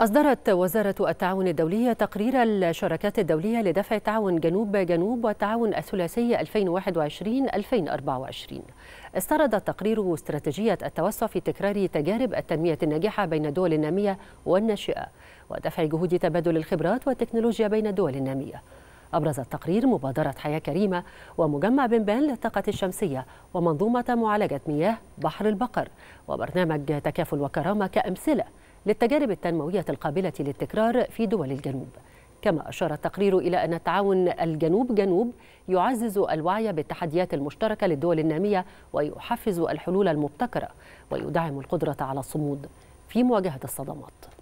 أصدرت وزارة التعاون الدولي تقرير الشراكات الدولية لدفع تعاون جنوب جنوب والتعاون الثلاثي 2021-2024 استرد التقرير استراتيجية التوسع في تكرار تجارب التنمية الناجحة بين الدول النامية والناشئة ودفع جهود تبادل الخبرات والتكنولوجيا بين الدول النامية أبرز التقرير مبادرة حياة كريمة ومجمع بنبان للطاقة الشمسية ومنظومة معالجة مياه بحر البقر وبرنامج تكافل وكرامة كأمثلة للتجارب التنموية القابلة للتكرار في دول الجنوب كما أشار التقرير إلى أن التعاون الجنوب جنوب يعزز الوعي بالتحديات المشتركة للدول النامية ويحفز الحلول المبتكرة ويدعم القدرة على الصمود في مواجهة الصدمات